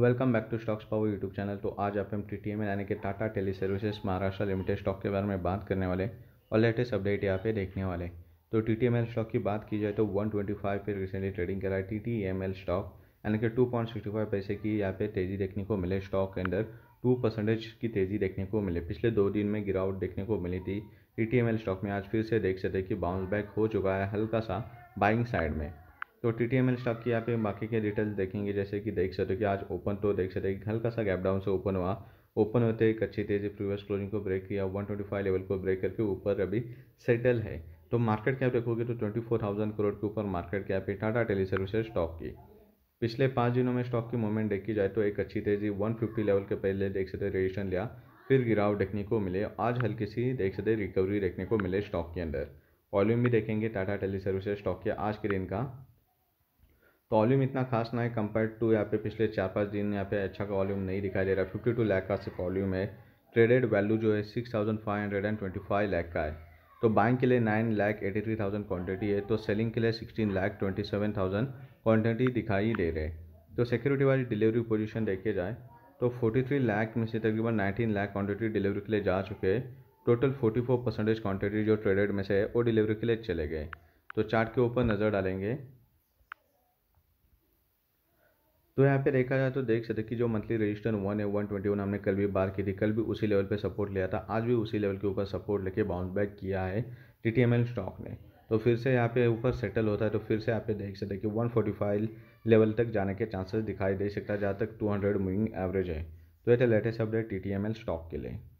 welcome back to stocks power YouTube channel तो आज आप हम टी टी एम यानी कि Tata teleservices Maharashtra limited stock के बारे में बात करने वाले और लेटेस्ट अपडेट यहाँ पे देखने वाले तो T T M L stock की बात की जाए तो 125 पे रिसेंटली ट्रेडिंग करा है T T M L stock यानी कि टू पॉइंट सिक्सटी फाइव पैसे की यहाँ पे तेज़ी देखने को मिले स्टॉक के अंदर टू परसेंटेज की तेज़ी देखने को मिले पिछले दो दिन में गिरावट देखने को मिली थी T T M L stock में आज फिर से देख सकते कि बाउंस बैक हो चुका है हल्का सा बाइंग साइड में तो T T M L stock की यहाँ पे बाकी के डिटेल्स देखेंगे जैसे कि देख सकते हो कि आज ओपन तो देख सकते हैं हल्का सा गैप डाउन से ओपन हुआ ओपन होते एक अच्छी तेजी प्रीवियस क्लोजिंग को ब्रेक किया 125 लेवल को ब्रेक करके ऊपर अभी सेटल है तो मार्केट कैप देखोगे तो 24,000 करोड़ के ऊपर मार्केट कैप है टाटा टेली सर्विसेज स्टॉक की पिछले पाँच दिनों में स्टॉक की मूवमेंट देखी जाए तो एक अच्छी तेजी 150 लेवल के पहले देख सकते रजिस्ट्रेशन लिया फिर गिराव देखने को मिले आज हल्की सी देख सकते रिकवरी देखने को मिले स्टॉक के अंदर वॉल्यूम भी देखेंगे टाटा टेली सर्विसेज स्टॉक के आज के दिन का वॉल्यूम इतना खास ना है कंपेयर टू यहाँ पे पिछले चार पाँच दिन यहाँ पे अच्छा का वॉल्यूम नहीं दिखाई दे रहा है फिफ्टी टू लैख का सिर्फ वॉल्यूम है ट्रेडेड वैल्यू जो है six thousand five hundred and twenty five lakh का है तो बाइंग के लिए nine lakh eighty three thousand quantity है तो सेलिंग के लिए sixteen lakh twenty seven thousand quantity दिखाई दे रहे तो सिक्योरिटी वाली डिलीवरी पोजिशन देखे जाए तो फोर्टी थ्री लैख में से तकरीबन नाइनटीन लैख क्वान्टिटी डिलीवरी के लिए जा चुके हैं total forty four percentage quantity जो ट्रेडेड में से है वो डिलीवरी के लिए चले गए तो चार्ट के ऊपर नज़र डालेंगे तो यहाँ पे देखा जाए तो देख सकते कि जो मंथली रजिस्टर वन है वन ट्वेंटी वन हमने कल भी बार की थी कल भी उसी लेवल पे सपोर्ट लिया था आज भी उसी लेवल के ऊपर सपोर्ट लेके बाउंस बैक किया है टी टी स्टॉक ने तो फिर से यहाँ पे ऊपर सेटल होता है तो फिर से यहाँ पे देख सकते कि वन फोर्टी फाइव लेवल तक जाने के चांसेस दिखाई दे सकता है जहाँ तक टू हंड्रेड मूविंग एवरेज है तो ये थे लेटेस्ट अपडेट टी स्टॉक के लिए